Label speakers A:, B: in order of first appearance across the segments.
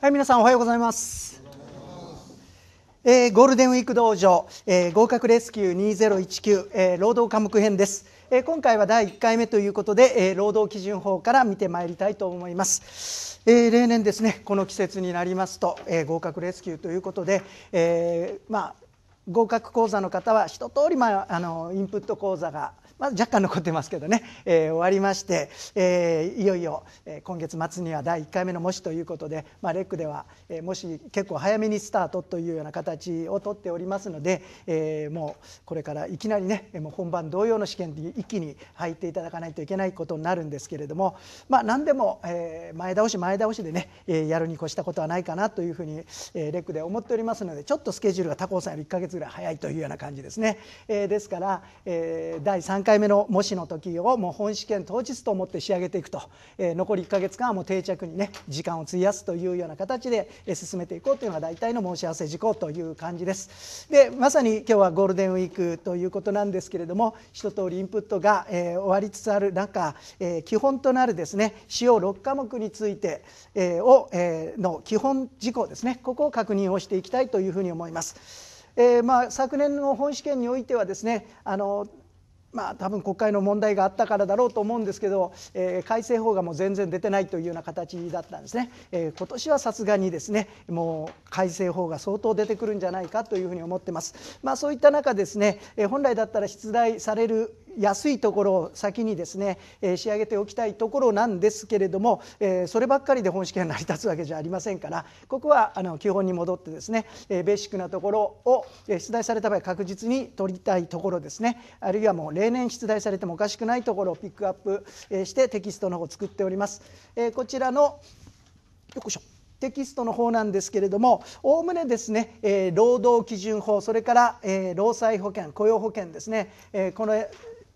A: はい、皆さんおはようございます。えー、ゴールデンウィーク道場、えー、合格レスキュー2019、えー、労働科目編です、えー、今回は第1回目ということで、えー、労働基準法から見てまいりたいと思います、えー、例年ですねこの季節になりますと、えー、合格レスキューということで、えー、まあ合格講座の方は一通りまああのインプット講座がまあ、若干残ってますけどね、えー、終わりまして、えー、いよいよ、えー、今月末には第1回目の模試ということで、まあ、レックでは、えー、模試結構早めにスタートというような形をとっておりますので、えー、もうこれからいきなりねもう本番同様の試験に一気に入っていただかないといけないことになるんですけれども、まあ、何でも、えー、前倒し前倒しでね、えー、やるに越したことはないかなというふうに、えー、レックで思っておりますのでちょっとスケジュールが他校さんより1か月ぐらい早いというような感じですね。えー、ですから、えー、第3回目の模試の時をもう本試験当日と思って仕上げていくと、えー、残り1か月間はもう定着にね時間を費やすというような形で、え進めていこうというのが大体の申し合わせ事項という感じです。でまさに今日はゴールデンウィークということなんですけれども一通りインプットが、えー、終わりつつある中、えー、基本となるですね主要6科目について、えー、を、えー、の基本事項ですねここを確認をしていきたいというふうに思います。えーまあ、昨年の本試験においてはですねあのまあ、多分国会の問題があったからだろうと思うんですけど、えー、改正法がもう全然出てないというような形だったんですね、えー、今年はさすがにですねもう改正法が相当出てくるんじゃないかというふうに思ってます、まあ、そういった中ですね、えー、本来だったら出題される安いところを先にですね、え仕上げておきたいところなんですけれども、えそればっかりで本試験成り立つわけじゃありませんからここはあの基本に戻ってですね、えベーシックなところを出題された場合確実に取りたいところですねあるいはもう例年出題されてもおかしくないところをピックアップしてテキストの方を作っております。えこちらのよこしょテキストの方なんですけれどもおおむねですね、えー、労働基準法それから、えー、労災保険雇用保険ですね、えー、この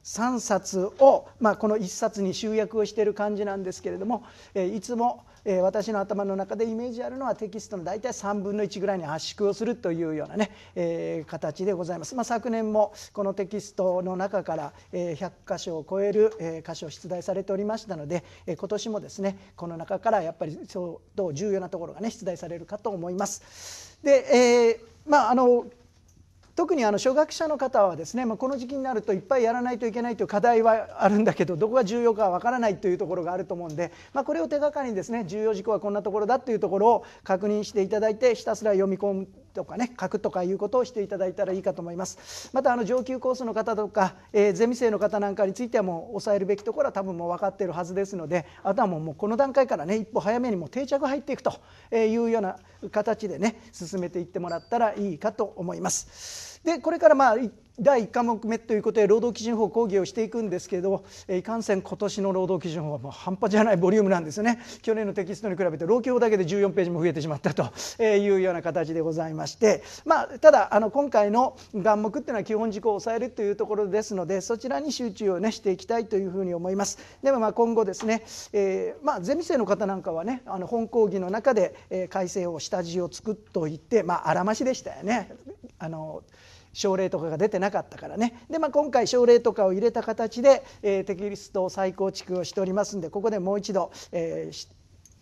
A: 3冊を、まあ、この1冊に集約をしている感じなんですけれども、えいつも、え私の頭の中でイメージあるのはテキストの大体3分の1ぐらいに圧縮をするというようなね、え形でございます、まあ、昨年もこのテキストの中から、え100箇所を超える、え箇所出題されておりましたので、え今年もですねこの中からやっぱり相当重要なところがね出題されるかと思います。で、えー、まああの特にあの初学者の方はですね、まあ、この時期になるといっぱいやらないといけないという課題はあるんだけどどこが重要かわからないというところがあると思うんで、まあ、これを手がかりにですね重要事項はこんなところだというところを確認していただいてひたすら読み込むとかね書くとかいうことをしていただいたらいいかと思いますまたあの上級コースの方とか、えー、ゼミ生の方なんかについてはもう抑えるべきところは多分もう分かっているはずですのであとはもうもうこの段階からね一歩早めにもう定着入っていくというような形でね進めていってもらったらいいかと思います。でこれからまあ第1科目目ということで労働基準法講義をしていくんですけれども、いかんせん今年の労働基準法はもう半端じゃないボリュームなんですね去年のテキストに比べて労基法だけで14ページも増えてしまったというような形でございまして、まあ、ただあの今回の眼目っていうのは基本事項を抑えるというところですのでそちらに集中を、ね、していきたいというふうに思いますでもまあ今後ですね、えー、まあ、ゼミ生の方なんかはねあの本講義の中で、え改正を下地を作っといて、まあ、あらましでしたよね。あの症例とかが出てなかったからねで、まあ、今回奨励とかを入れた形で、えー、テキスト再構築をしておりますんでここでもう一度、えー、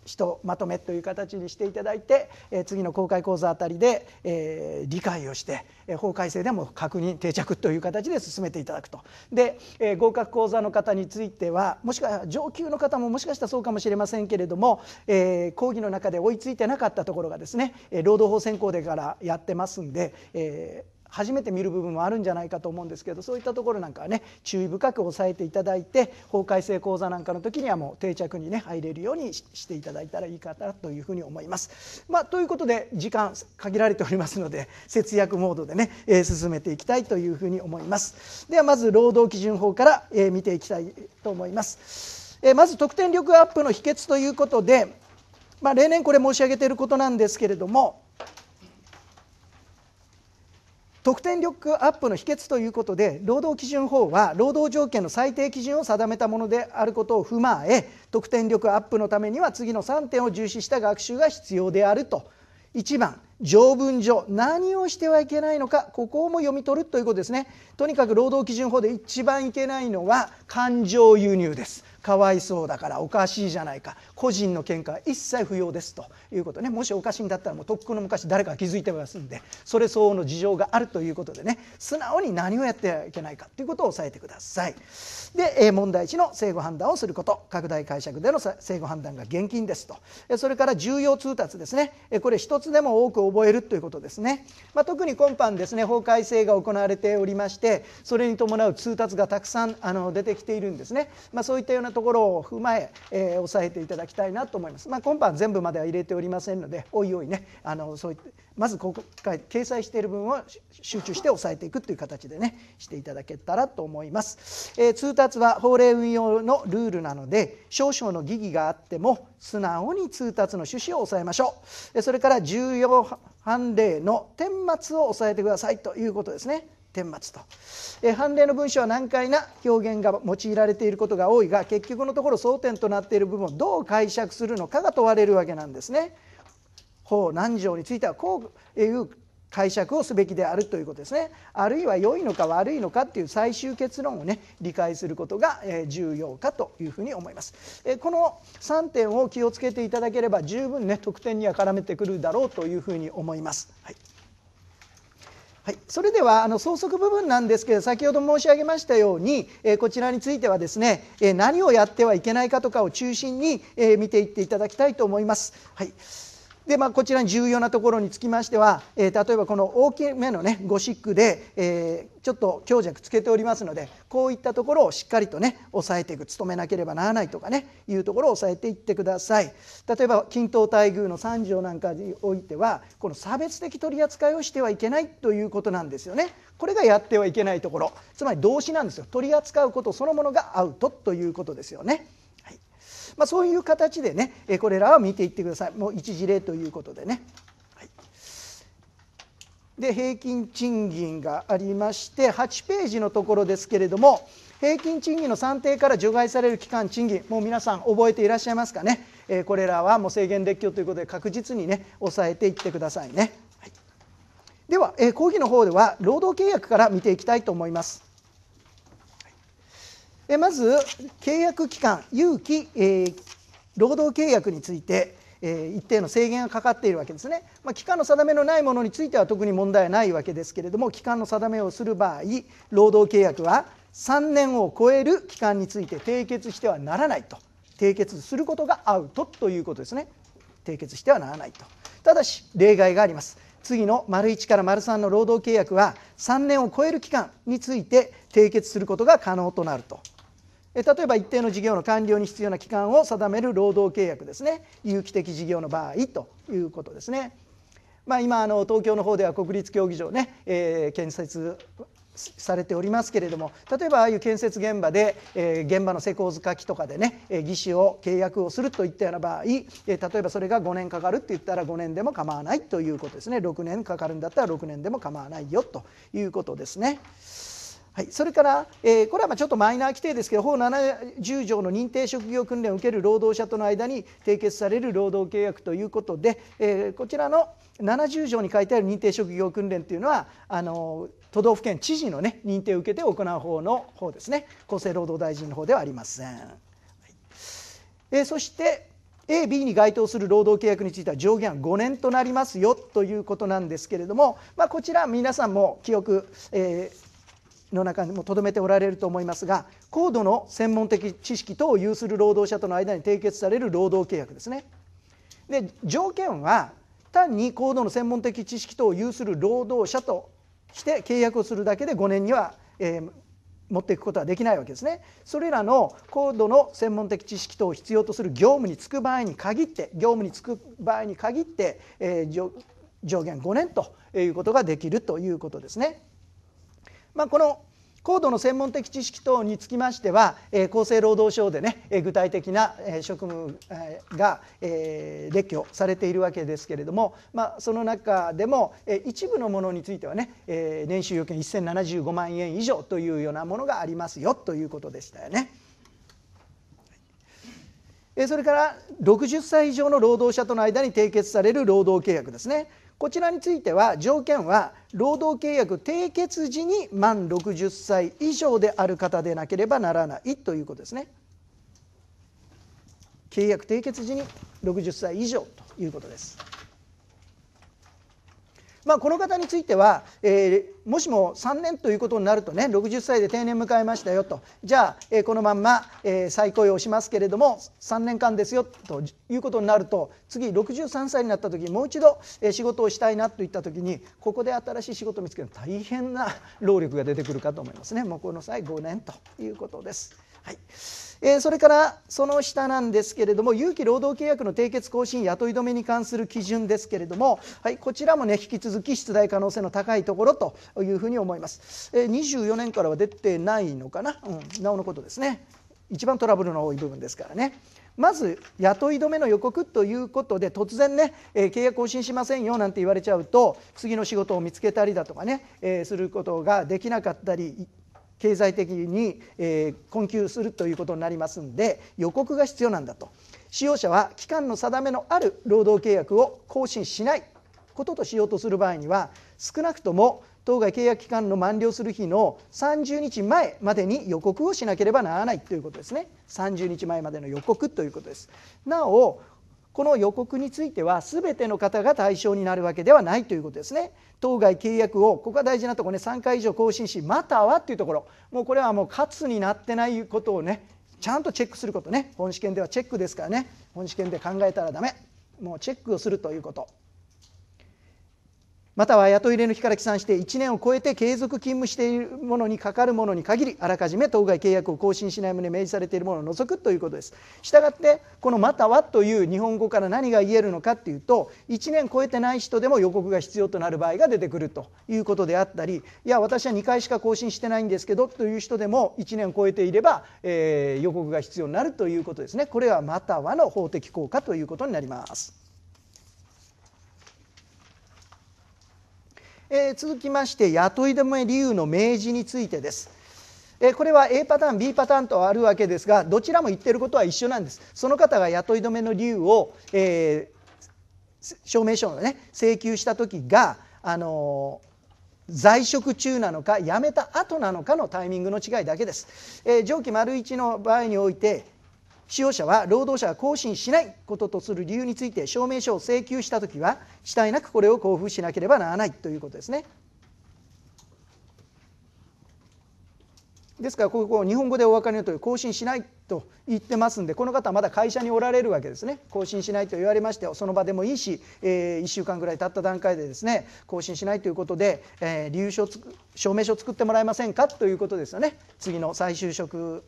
A: ひとまとめという形にしていただいて、えー、次の公開講座あたりで、えー、理解をして、えー、法改正でも確認定着という形で進めていただくとで、えー、合格講座の方についてはもしくは上級の方ももしかしたらそうかもしれませんけれども、えー、講義の中で追いついてなかったところがですね労働法選考でからやってますんで、えー初めて見る部分もあるんじゃないかと思うんですけどそういったところなんかはね注意深く押さえていただいて法改正講座なんかの時にはもう定着にね入れるようにしていただいたらいいかなというふうに思います。まあ、ということで時間限られておりますので節約モードでね、えー、進めていきたいというふうに思います。ではまず労働基準法から、えー、見ていきたいと思います。えー、まず得点力アップの秘訣ということで、まあ、例年これ申し上げていることなんですけれども得点力アップの秘訣ということで労働基準法は労働条件の最低基準を定めたものであることを踏まえ得点力アップのためには次の3点を重視した学習が必要であると1番条文上何をしてはいけないのかここも読み取るということですねとにかく労働基準法で一番いけないのは感情輸入ですかわいそうだからおかしいじゃないか個人の見解は一切不要ですということねもしおかしいんだったらもうとっくの昔誰か気づいてますんでそれ相応の事情があるということでね素直に何をやってはいけないかということを押さえてください。で問題1の正誤判断をすること拡大解釈での正誤判断が現金ですとそれから重要通達ですねこれ一つでも多く覚えるということですね、まあ、特に今般ですね法改正が行われておりましてそれに伴う通達がたくさんあの出てきているんですね、まあ、そういったようななところを踏まええー、押さえていただきたいなと思います。まあ、今般全部までは入れておりませんのでおいおいねあのそういったまずここ掲載している分を集中して抑えていくという形でねしていただけたらと思います。えー、通達は法令運用のルールなので少々の疑義があっても素直に通達の趣旨を抑えましょう。それから重要判例の顛末を抑えてくださいということですね。顛末と、え判例の文章は難解な表現が用いられていることが多いが結局のところ争点となっている部分をどう解釈するのかが問われるわけなんですね。法何条についてはこういう解釈をすべきであるということですねあるいは良いのか悪いのかっていう最終結論をね理解することが重要かというふうに思いますこの3点を気をつけていただければ十分ね得点には絡めてくるだろうというふうに思います。はいはい、それではあの総則部分なんですけど先ほど申し上げましたように、えー、こちらについてはですね、えー、何をやってはいけないかとかを中心に、えー、見ていっていただきたいと思います。はいで、まあ、こちらに重要なところにつきましては、えー、例えばこの大きめのねゴシックで、えー、ちょっと強弱つけておりますのでこういったところをしっかりとねさえていく努めなければならないとかねいうところをさえていってください例えば均等待遇の3条なんかにおいてはこの差別的取り扱いをしてはいけないということなんですよねこれがやってはいけないところつまり動詞なんですよ取り扱うことそのものがアウトということですよね。まあ、そういう形でねこれらは見ていってくださいもう一事例ということでね。はい、で平均賃金がありまして8ページのところですけれども平均賃金の算定から除外される期間賃金もう皆さん覚えていらっしゃいますかね、えこれらはもう制限列挙ということで確実にね抑えていってくださいね、はい、では、え講義の方では労働契約から見ていきたいと思いますえまず契約期間有期、えー、労働契約について、えー、一定の制限がかかっているわけですね、まあ、期間の定めのないものについては特に問題はないわけですけれども期間の定めをする場合労働契約は3年を超える期間について締結してはならないと締結することがアウトということですね締結してはならないとただし例外があります次の丸1から3の労働契約は3年を超える期間について締結することが可能となると例えば一定の事業の完了に必要な期間を定める労働契約ですね有機的事業の場合ということですね。まあ、今あの東京の方では国立競技場ね、えー、建設されておりますけれども例えばああいう建設現場で、えー、現場の施工図書きとかでね、えー、技師を契約をするといったような場合、えー、例えばそれが5年かかるって言ったら5年でも構わないということですね6年かかるんだったら6年でも構わないよということですね。はい、それから、えー、これはまちょっとマイナー規定ですけど法70条の認定職業訓練を受ける労働者との間に締結される労働契約ということで、えー、こちらの70条に書いてある認定職業訓練というのはあの都道府県知事の、ね、認定を受けて行う方の方ですね厚生労働大臣の方ではありません。はい、えー、そして AB に該当する労働契約については上限は5年となりますよということなんですけれども、まあ、こちら皆さんも記憶、えーの中にもとどめておられると思いますが高度の専門的知識等を有する労働者との間に締結される労働契約ですね。で条件は単に高度の専門的知識等を有する労働者として契約をするだけで5年には、えー、持っていくことはできないわけですね。それらの高度の専門的知識等を必要とする業務に就く場合に限って業務に就く場合に限って、えー、上限5年ということができるということですね。まあ、この高度の専門的知識等につきましては、えー、厚生労働省でね、えー、具体的な、えー、職務、えー、が、えー、列挙されているわけですけれども、まあ、その中でも、えー、一部のものについてはね、えー、年収要件1075万円以上というようなものがありますよということでしたよね。それから60歳以上の労働者との間に締結される労働契約ですねこちらについては条件は労働契約締結時に満60歳以上である方でなければならないということですね契約締結時に60歳以上ということです。まあ、この方については、えー、もしも3年ということになるとね60歳で定年迎えましたよとじゃあ、えー、このまんま、えー、再雇用しますけれども3年間ですよということになると次63歳になった時もう一度、え仕事をしたいなといった時にここで新しい仕事を見つけるの大変な労力が出てくるかと思いますねもうこの際5年ということです。はいえー、それからその下なんですけれども有期労働契約の締結更新雇い止めに関する基準ですけれども、はい、こちらもね引き続き出題可能性の高いところというふうに思います、えー、24年からは出てないのかな、うん、なおのことですね一番トラブルの多い部分ですからねまず雇い止めの予告ということで突然ね、えー、契約更新しませんよなんて言われちゃうと次の仕事を見つけたりだとかね、えー、することができなかったり経済的に、え困窮するということになりますんで予告が必要なんだと使用者は期間の定めのある労働契約を更新しないこととしようとする場合には少なくとも当該契約期間の満了する日の30日前までに予告をしなければならないということですね30日前までの予告ということですなおこの予告については全ての方が対象になるわけではないということですね当該契約をここが大事なとこね3回以上更新しまたはっていうところもうこれはもう勝になってないことをねちゃんとチェックすることね本試験ではチェックですからね本試験で考えたらダメもうチェックをするということまたは雇い入れの日から起算して1年を超えて継続勤務しているものにかかるものに限りあらかじめ当該契約を更新しない旨明示されているものを除くということですしたがってこの「または」という日本語から何が言えるのかっていうと1年超えてない人でも予告が必要となる場合が出てくるということであったりいや私は2回しか更新してないんですけどという人でも1年超えていれば、えー、予告が必要になるということですねこれは「または」の法的効果ということになります。えー、続きまして雇い止め理由の明示についてです。これは A パターン B パターンとあるわけですがどちらも言ってることは一緒なんですその方が雇い止めの理由を、えー、証明書のね請求した時が、あのー、在職中なのか辞めた後なのかのタイミングの違いだけです、えー、上記丸1の場合において使用者は労働者が更新しないこととする理由について証明書を請求した時は遅滞なくこれを交付しなければならないということですね。ですからここ日本語でお分かりのとおり更新しないと言ってますんでこの方まだ会社におられるわけですね更新しないと言われましてその場でもいいし、え1週間ぐらい経った段階でですね更新しないということで、え理由書証明書を作ってもらえませんかということですよね次の再就職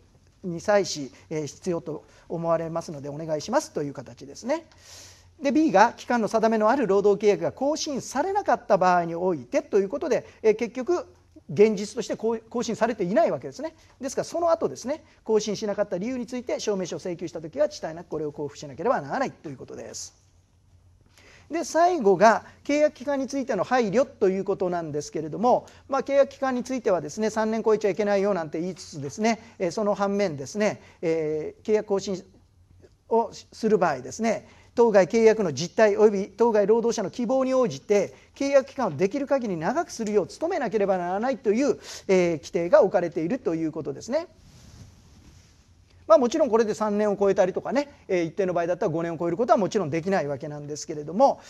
A: に際し、え必要と思われますのでお願いしますという形ですね。で B が期間の定めのある労働契約が更新されなかった場合においてということで、え結局現実として更新されていないわけですねですからその後ですね更新しなかった理由について証明書を請求した時は遅滞なくこれを交付しなければならないということです。で最後が契約期間についての配慮ということなんですけれども、まあ、契約期間についてはですね3年超えちゃいけないよなんて言いつつですね、えその反面ですね、えー、契約更新をする場合ですね当該契約の実態及び当該労働者の希望に応じて契約期間をできる限り長くするよう努めなければならないという、えー、規定が置かれているということですね。まあ、もちろんこれで3年を超えたりとかね、え一定の場合だったら5年を超えることはもちろんできないわけなんですけれども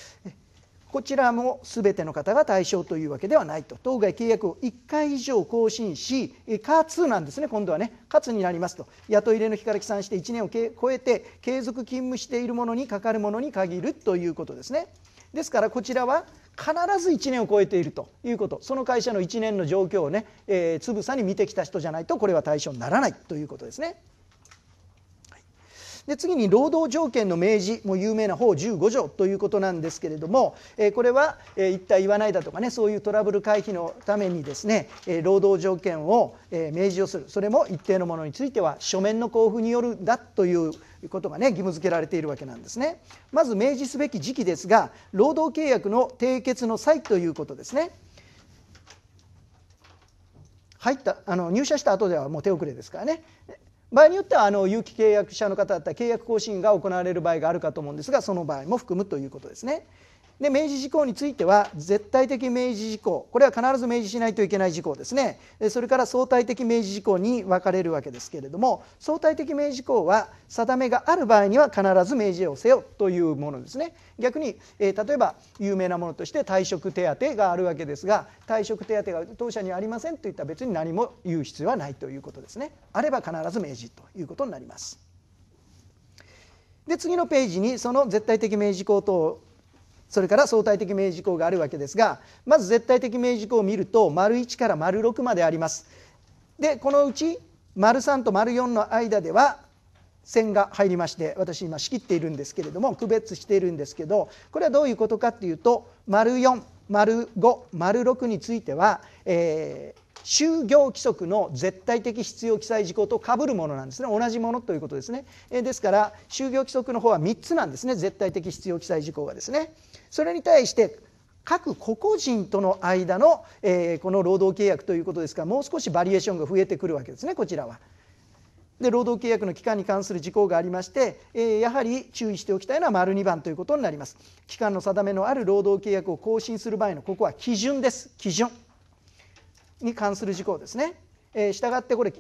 A: こちらも全ての方が対象というわけではないと当該契約を1回以上更新しかつなんですね今度はねかつになりますと雇い入れの日から起算して1年を超えて継続勤務しているものにかかるものに限るということですねですからこちらは必ず1年を超えているということその会社の1年の状況をね、えー、つぶさに見てきた人じゃないとこれは対象にならないということですね。で次に労働条件の明示も有名な法15条ということなんですけれども、えー、これは、えー、言った言わないだとかねそういうトラブル回避のためにですね、えー、労働条件を、えー、明示をするそれも一定のものについては書面の交付によるだということがね義務付けられているわけなんですね。まず明示すべき時期ですが労働契約の締結の際ということですね。入ったあの入社した後ではもう手遅れですからね場合によってはあの有期契約者の方だったら契約更新が行われる場合があるかと思うんですがその場合も含むということですね。で明示事項については絶対的明示事項これは必ず明示しないといけない事項ですねそれから相対的明示事項に分かれるわけですけれども相対的明示事項は定めがある場合には必ず明示をせよというものですね逆に、えー、例えば有名なものとして退職手当があるわけですが退職手当が当社にありませんといったら別に何も言う必要はないということですねあれば必ず明示ということになりますで次のページにその絶対的明示事項等それから相対的明示項があるわけですがまず絶対的明示項を見ると丸1から丸6まであります。でこのうち丸3と丸4の間では線が入りまして私今仕切っているんですけれども区別しているんですけどこれはどういうことかっていうと丸4丸5丸6については、えー、就業規則の絶対的必要記載事項とかぶるものなんですね同じものということですね、えですから就業規則の方は3つなんですね絶対的必要記載事項がですね。それに対して各個々人との間の、えー、この労働契約ということですからもう少しバリエーションが増えてくるわけですねこちらは。で労働契約の期間に関する事項がありまして、えー、やはり注意しておきたいのは丸2番ということになります期間の定めのある労働契約を更新する場合のここは基準です基準に関する事項ですね、えー、したがってこれ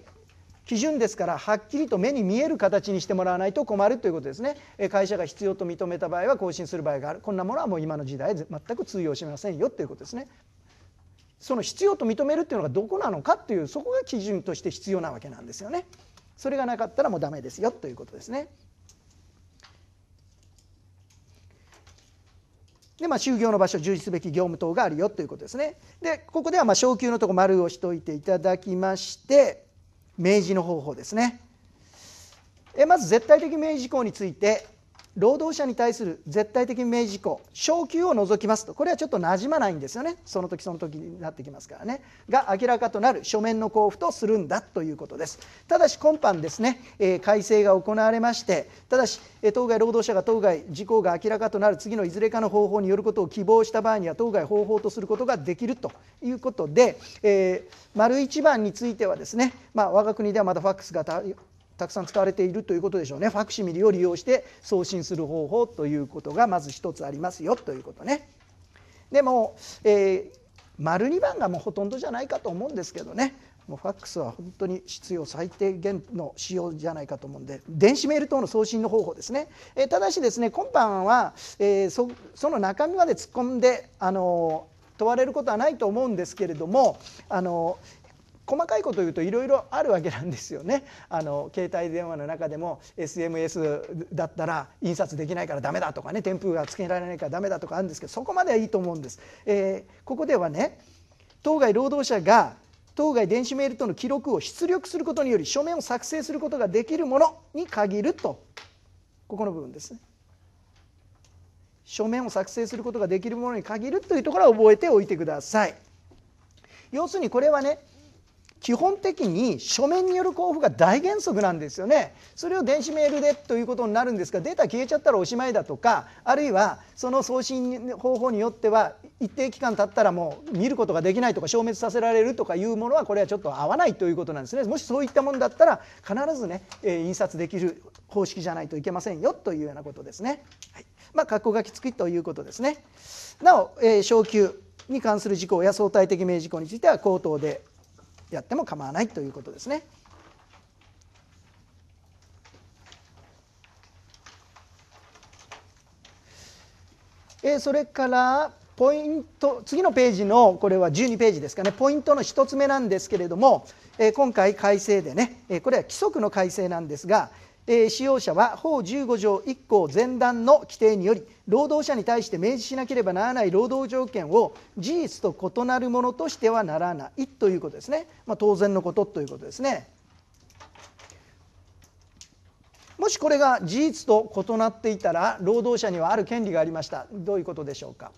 A: 基準ですからはっきりと目に見える形にしてもらわないと困るということですね会社が必要と認めた場合は更新する場合があるこんなものはもう今の時代全く通用しませんよということですねその必要と認めるっていうのがどこなのかっていうそこが基準として必要なわけなんですよねそれがなかったらもうダメですよということですねで、まあ、就業の場所充実すべき業務等があるよということですねでここではま昇給のとこ丸をしといていただきまして明示の方法ですねえまず絶対的明示事項について労働者に対する絶対的命事項昇給を除きますとこれはちょっとなじまないんですよねその時その時になってきますからねが明らかとなる書面の交付とするんだということですただし今般ですね、えー、改正が行われましてただし、えー、当該労働者が当該事項が明らかとなる次のいずれかの方法によることを希望した場合には当該方法とすることができるということで、えー、丸一番についてはですね、まあ、我が国ではまだファックスがたくさん使われているということでしょうねファクシミリを利用して送信する方法ということがまず一つありますよということね。でも、えー、丸2番がもうほとんどじゃないかと思うんですけどねもうファックスは本当に必要最低限の仕様じゃないかと思うんで電子メール等の送信の方法ですね、えー、ただしですね今般は、えー、そその中身まで突っ込んであの問われることはないと思うんですけれどもあの細かいこと言うといろいろあるわけなんですよねあの携帯電話の中でも SMS だったら印刷できないからダメだとかね添付がつけられないからダメだとかあるんですけどそこまではいいと思うんです、えー、ここではね当該労働者が当該電子メールとの記録を出力することにより書面を作成することができるものに限るとここの部分ですね書面を作成することができるものに限るというところは覚えておいてください要するにこれはね基本的に書面による交付が大原則なんですよねそれを電子メールでということになるんですがデータ消えちゃったらおしまいだとかあるいはその送信方法によっては一定期間経ったらもう見ることができないとか消滅させられるとかいうものはこれはちょっと合わないということなんですねもしそういったものだったら必ずね、え印刷できる方式じゃないといけませんよというようなことですね。はいまあ、括弧書き付きということですね。なお、えー、昇給に関する事項や相対的名事項については口頭でやっても構わないということですね。えそれからポイント次のページのこれは12ページですかねポイントの1つ目なんですけれども、えー、今回改正でね、えー、これは規則の改正なんですが、えー、使用者は法15条1項前段の規定により労働者に対して明示しなければならない労働条件を事実と異なるものとしてはならないということですね、まあ、当然のことということですね。もしこれが事実と異なっていたら労働者にはある権利がありましたどういうことでしょうか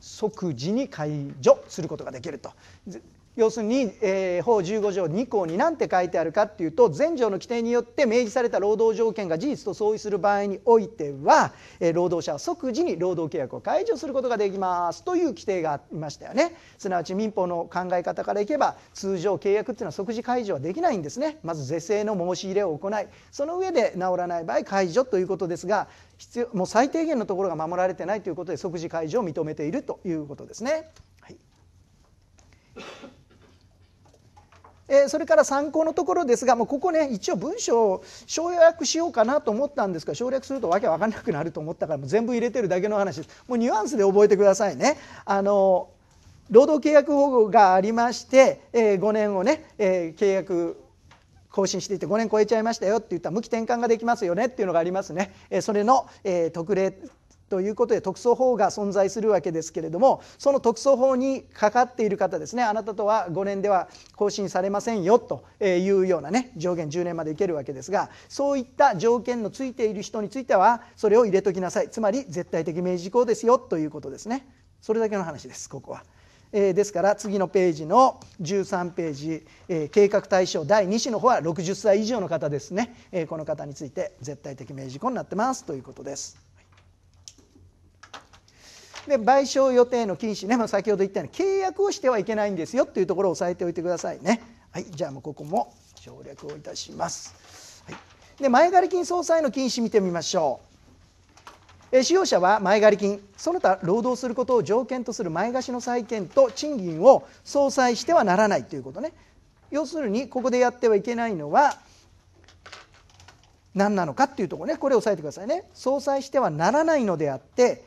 A: 即時に解除することができると要するに、えー、法15条2項に何て書いてあるかっていうと前条の規定によって明示された労働条件が事実と相違する場合においては、えー、労働者は即時に労働契約を解除することができますという規定がありましたよねすなわち民法の考え方からいけば通常契約っていうのは即時解除はできないんですねまず是正の申し入れを行いその上で治らない場合解除ということですが必要もう最低限のところが守られてないということで即時解除を認めているということですね。えー、それから参考のところですがもうここね一応文章を省略しようかなと思ったんですが省略するとわけわかんなくなると思ったからもう全部入れてるだけの話ですもうニュアンスで覚えてくださいね。あの労働契約保護がありまして、えー、5年をね、えー、契約更新していて5年超えちゃいましたよって言ったら無期転換ができますよねっていうのがありますね、えー、それの、えー、特例ということで特措法が存在するわけですけれどもその特措法にかかっている方ですねあなたとは5年では更新されませんよというようなね上限10年までいけるわけですがそういった条件のついている人についてはそれを入れときなさいつまり絶対的明示事項ですよということですねそれだけの話ですここは。えー、ですから次のページの13ページ、えー、計画対象第2子の方は60歳以上の方ですね、えー、この方について絶対的明示事項になってますということです。で賠償予定の禁止ね、まあ、先ほど言ったように契約をしてはいけないんですよというところを押さえておいてくださいね。はい、じゃあもうここも省略をいたします。はい、で前借金総裁の禁止見てみましょう。え使用者は前借金その他労働することを条件とする前貸しの債権と賃金を相殺してはならないということね要するにここでやってはいけないのは何なのかっていうとこねこれを押さえてくださいね相殺してはならないのであって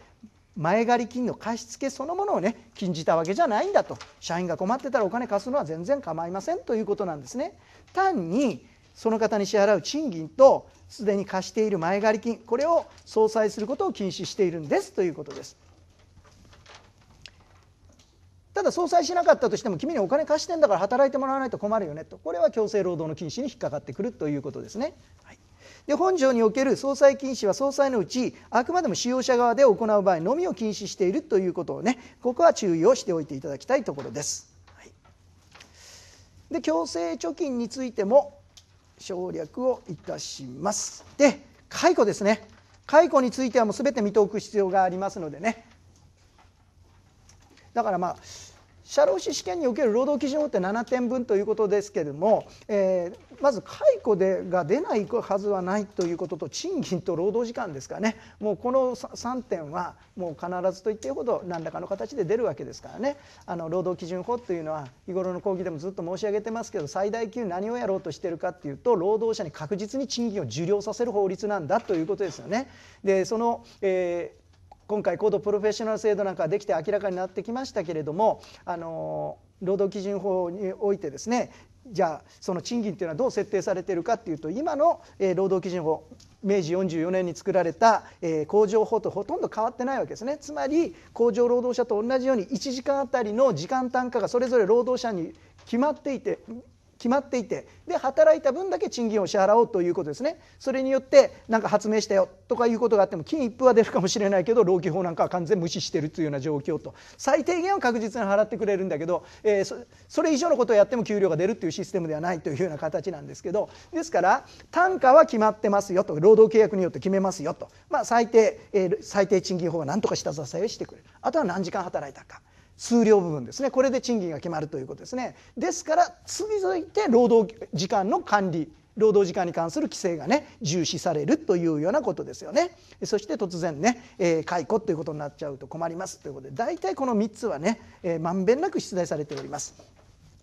A: 前借り金の貸し付けそのものをね禁じたわけじゃないんだと社員が困ってたらお金貸すのは全然構いませんということなんですね。単にその方に支払う賃金とすでに貸している前借り金これを相殺することを禁止しているんですということです。ただ相殺しなかったとしても君にお金貸してんだから働いてもらわないと困るよねとこれは強制労働の禁止に引っかかってくるということですね。はいで本条における総裁禁止は総裁のうちあくまでも使用者側で行う場合のみを禁止しているということをねここは注意をしておいていただきたいところです。はい、で強制貯金についても省略をいたします。で解雇ですね解雇についてはもう全て見ておく必要がありますのでねだからまあ社労士試験における労働基準法って7点分ということですけれども、えー、まず解雇でが出ないはずはないということと賃金と労働時間ですかねもうこの3点はもう必ずと言っていいほど何らかの形で出るわけですからねあの労働基準法というのは日頃の講義でもずっと申し上げてますけど最大級何をやろうとしてるかっていうと労働者に確実に賃金を受領させる法律なんだということですよね。でその、えー今回高度プロフェッショナル制度なんかできて明らかになってきましたけれどもあの労働基準法においてですねじゃあその賃金というのはどう設定されているかっていうと今の、え労働基準法明治44年に作られた、え工場法とほとんど変わってないわけですねつまり工場労働者と同じように1時間あたりの時間単価がそれぞれ労働者に決まっていて決まっていてで働いた分だけ賃金を支払おうということですねそれによってんか発明したよとかいうことがあっても金一封は出るかもしれないけど労基法なんかは完全無視してるというような状況と最低限は確実に払ってくれるんだけど、えー、それ以上のことをやっても給料が出るっていうシステムではないというような形なんですけどですから単価は決まってますよと労働契約によって決めますよと、まあ、最低、えー、最低賃金法は何とか下支えをしてくれるあとは何時間働いたか。数量部分ですねこれで賃金が決まるということですねですから次み続いて労働時間の管理労働時間に関する規制がね重視されるというようなことですよねそして突然ね、えー、解雇ということになっちゃうと困りますということで大体この3つはね、えー、まんべんなく出題されております。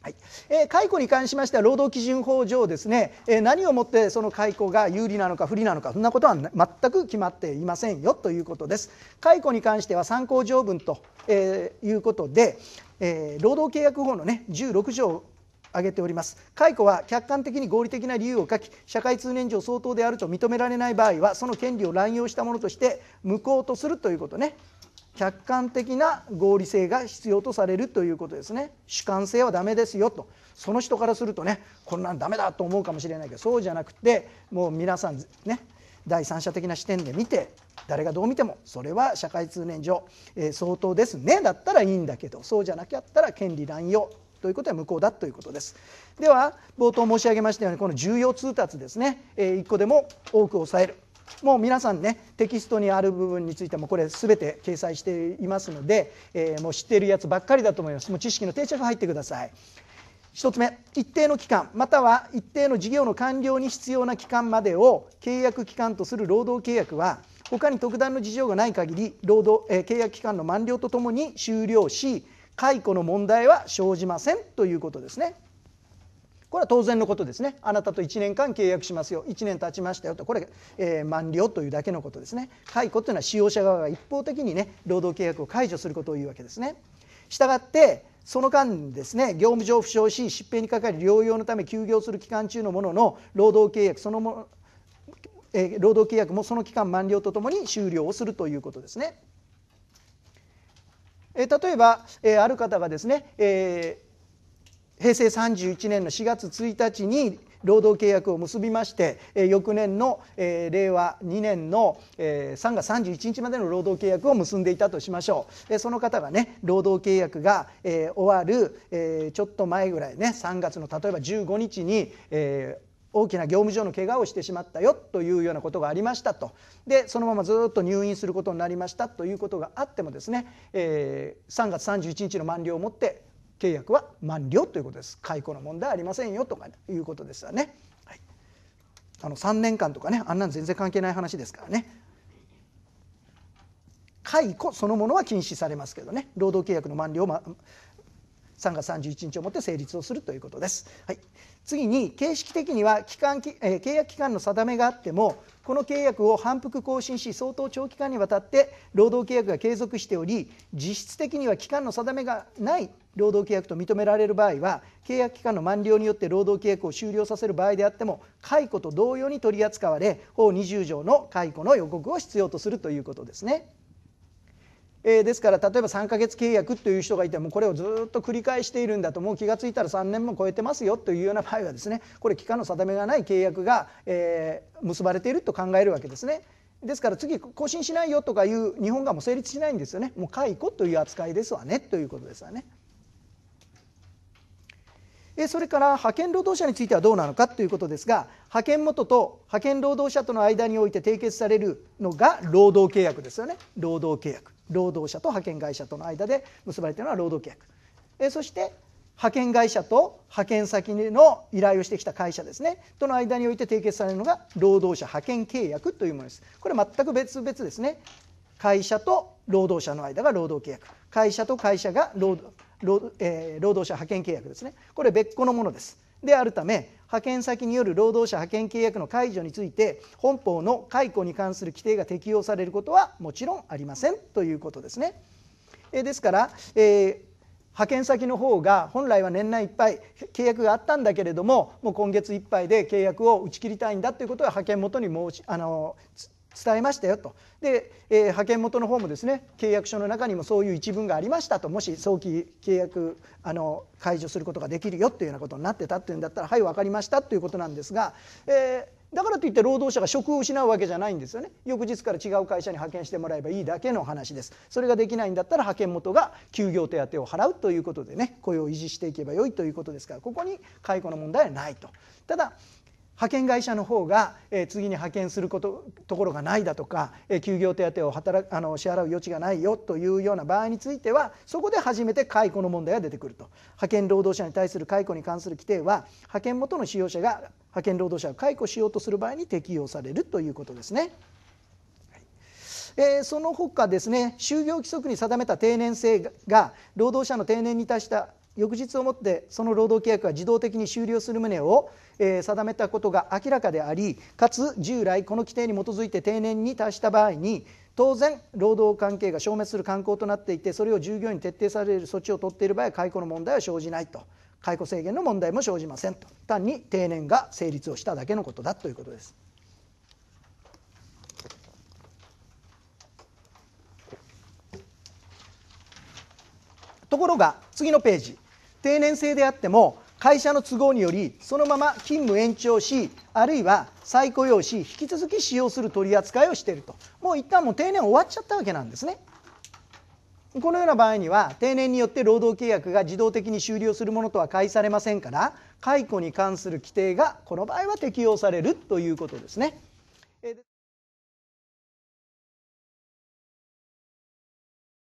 A: はい、えー、解雇に関しましては労働基準法上ですね、えー、何をもってその解雇が有利なのか不利なのかそんなことは全く決まっていませんよということです解雇に関しては参考条文と、えー、いうことで、えー、労働契約法のね16条挙げております解雇は客観的に合理的な理由を書き社会通念上相当であると認められない場合はその権利を乱用したものとして無効とするということね客観的な合理性が必要とされるということですね主観性はダメですよとその人からするとねこんなんダメだと思うかもしれないけどそうじゃなくてもう皆さんね第三者的な視点で見て誰がどう見てもそれは社会通念上、えー、相当ですねだったらいいんだけどそうじゃなきゃったら権利乱用ということは無効だということですでは冒頭申し上げましたようにこの重要通達ですね、えー、1個でも多く抑えるもう皆さんねテキストにある部分についてもこれ全て掲載していますので、えー、もう知っているやつばっかりだと思いますもう知識の定着入ってください1つ目一定の期間または一定の事業の完了に必要な期間までを契約期間とする労働契約は他に特段の事情がない限り労働、えー、契約期間の満了とともに終了し解雇の問題は生じませんということですね。これは当然のことですねあなたと1年間契約しますよ1年経ちましたよとこれ、えー、満了というだけのことですね解雇というのは使用者側が一方的にね労働契約を解除することを言うわけですね。したがってその間ですね業務上負傷し疾病にかかり療養のため休業する期間中のものの労働契約そのものえ労働契約もその期間満了とともに終了をするということですね。え例えば、えある方がですね、えー平成31年の4月1日に労働契約を結びまして翌年の令和2年の3月31日までの労働契約を結んでいたとしましょうその方がね労働契約が終わるちょっと前ぐらいね3月の例えば15日に大きな業務上の怪我をしてしまったよというようなことがありましたとでそのままずっと入院することになりましたということがあってもですね、え3月31日の満了をもって契約は満了ということです解雇の問題ありませんよとか、いうことですよね、はい、あの3年間とかねあんなん全然関係ない話ですからね解雇そのものは禁止されますけどね労働契約の満了ま、3月31日をもって成立をするということです。はい、次に形式的には期間、え契約期間の定めがあってもこの契約を反復更新し相当長期間にわたって労働契約が継続しており実質的には期間の定めがない労働契約と認められる場合は契約期間の満了によって労働契約を終了させる場合であっても解雇と同様に取り扱われ法20条の解雇の予告を必要とするということですね。えー、ですから例えば3ヶ月契約という人がいてもこれをずっと繰り返しているんだともう気が付いたら3年も超えてますよというような場合はですねこれ期間の定めがない契約が、えー、結ばれていると考えるわけですね。ですから次更新しないよとかいう日本がもう成立しないんですよねもう解雇という扱いですわねということですわね。それから派遣労働者についてはどうなのかということですが派遣元と派遣労働者との間において締結されるのが労働契約ですよね労働契約労働者と派遣会社との間で結ばれているのは労働契約、えそして派遣会社と派遣先の依頼をしてきた会社ですねとの間において締結されるのが労働者派遣契約というものですこれ全く別々ですね会社と労働者の間が労働契約会社と会社が労,、えー、労働者派遣契約ですねこれ別個のものですであるため派遣先による労働者派遣契約の解除について本法の解雇に関する規定が適用されることはもちろんありませんということですね。えですから、えー派遣先の方が本来は年内いっぱい契約があったんだけれどももう今月いっぱいで契約を打ち切りたいんだということは派遣元に申しあの伝えましたよとで、えー、派遣元の方もですね契約書の中にもそういう一文がありましたともし早期契約あの解除することができるよというようなことになってたっていうんだったらはい分かりましたということなんですが、えー、だからといって労働者が職を失うわけじゃないんですよね翌日から違う会社に派遣してもらえばいいだけの話ですそれができないんだったら派遣元が休業手当を払うということでね雇用を維持していけばよいということですからここに解雇の問題はないと。ただ派遣会社の方が、え次に派遣することところがないだとか、え休業手当を働あの支払う余地がないよというような場合についてはそこで初めて解雇の問題が出てくると派遣労働者に対する解雇に関する規定は派遣元の使用者が派遣労働者を解雇しようとする場合に適用されるということですね。えー、その他ですね就業規則に定めた定年制が労働者の定年に達した翌日をもってその労働契約は自動的に終了する旨を、え定めたことが明らかでありかつ従来この規定に基づいて定年に達した場合に当然労働関係が消滅する慣行となっていてそれを従業員に徹底される措置を取っている場合解雇の問題は生じないと解雇制限の問題も生じませんと単に定年が成立をしただけのことだということです。ところが次のページ定年制であっても会社の都合によりそのまま勤務延長しあるいは再雇用し引き続き使用する取り扱いをしているともう一旦もう定年終わっちゃったわけなんですね。このような場合には定年によって労働契約が自動的に終了するものとは介されませんから解雇に関する規定がこの場合は適用されるということですね。